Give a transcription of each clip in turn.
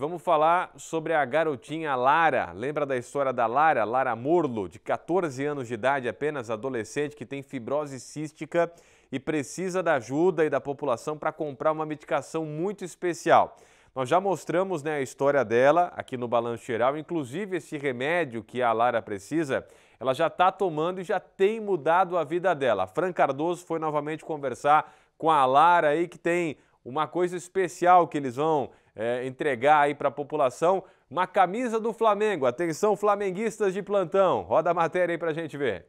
vamos falar sobre a garotinha Lara. Lembra da história da Lara? Lara Morlo, de 14 anos de idade, apenas adolescente, que tem fibrose cística e precisa da ajuda e da população para comprar uma medicação muito especial. Nós já mostramos né, a história dela aqui no Balanço Geral, inclusive esse remédio que a Lara precisa, ela já está tomando e já tem mudado a vida dela. Fran Cardoso foi novamente conversar com a Lara aí, que tem uma coisa especial que eles vão é, entregar aí para a população, uma camisa do Flamengo. Atenção, flamenguistas de plantão. Roda a matéria aí para a gente ver.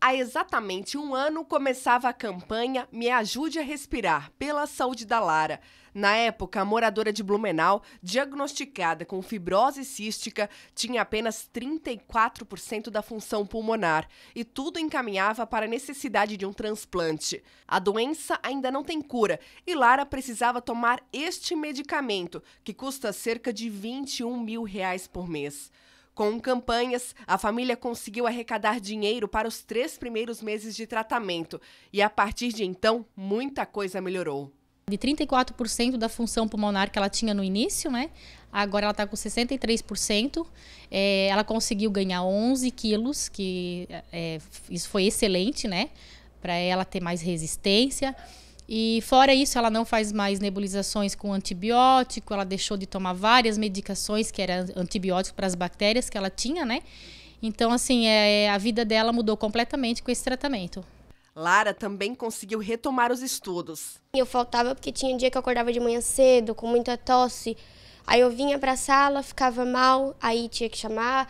Há exatamente um ano começava a campanha Me Ajude a Respirar pela Saúde da Lara. Na época, a moradora de Blumenau, diagnosticada com fibrose cística, tinha apenas 34% da função pulmonar e tudo encaminhava para a necessidade de um transplante. A doença ainda não tem cura e Lara precisava tomar este medicamento, que custa cerca de 21 mil reais por mês. Com campanhas, a família conseguiu arrecadar dinheiro para os três primeiros meses de tratamento e a partir de então muita coisa melhorou. De 34% da função pulmonar que ela tinha no início, né? Agora ela está com 63%. É, ela conseguiu ganhar 11 quilos, que é, é, isso foi excelente, né? Para ela ter mais resistência. E fora isso, ela não faz mais nebulizações com antibiótico, ela deixou de tomar várias medicações que eram antibióticos para as bactérias que ela tinha, né? Então, assim, é, a vida dela mudou completamente com esse tratamento. Lara também conseguiu retomar os estudos. Eu faltava porque tinha dia que eu acordava de manhã cedo, com muita tosse. Aí eu vinha para a sala, ficava mal, aí tinha que chamar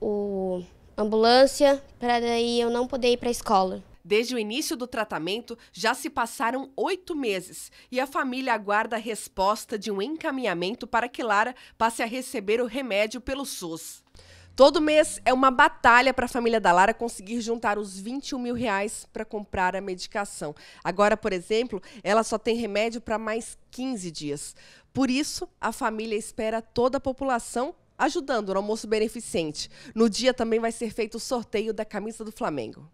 o ambulância para daí eu não poder ir para a escola. Desde o início do tratamento, já se passaram oito meses e a família aguarda a resposta de um encaminhamento para que Lara passe a receber o remédio pelo SUS. Todo mês é uma batalha para a família da Lara conseguir juntar os 21 mil reais para comprar a medicação. Agora, por exemplo, ela só tem remédio para mais 15 dias. Por isso, a família espera toda a população ajudando no almoço beneficente. No dia também vai ser feito o sorteio da camisa do Flamengo.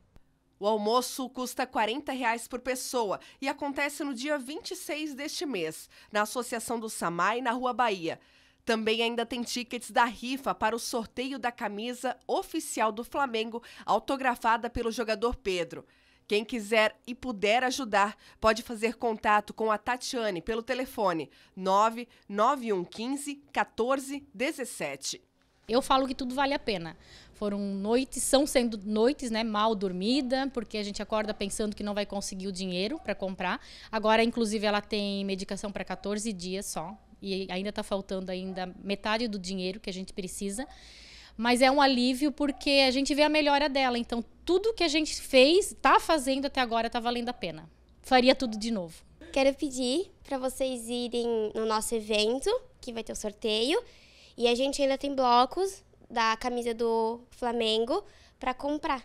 O almoço custa R$ 40 reais por pessoa e acontece no dia 26 deste mês, na Associação do Samai, na Rua Bahia. Também ainda tem tickets da rifa para o sorteio da camisa oficial do Flamengo, autografada pelo jogador Pedro. Quem quiser e puder ajudar, pode fazer contato com a Tatiane pelo telefone 99115 1417. Eu falo que tudo vale a pena. Foram noites, são sendo noites, né, mal dormida, porque a gente acorda pensando que não vai conseguir o dinheiro para comprar. Agora, inclusive, ela tem medicação para 14 dias só, e ainda está faltando ainda metade do dinheiro que a gente precisa. Mas é um alívio porque a gente vê a melhora dela. Então, tudo que a gente fez, está fazendo até agora, está valendo a pena. Faria tudo de novo. Quero pedir para vocês irem no nosso evento, que vai ter o sorteio. E a gente ainda tem blocos da camisa do Flamengo para comprar.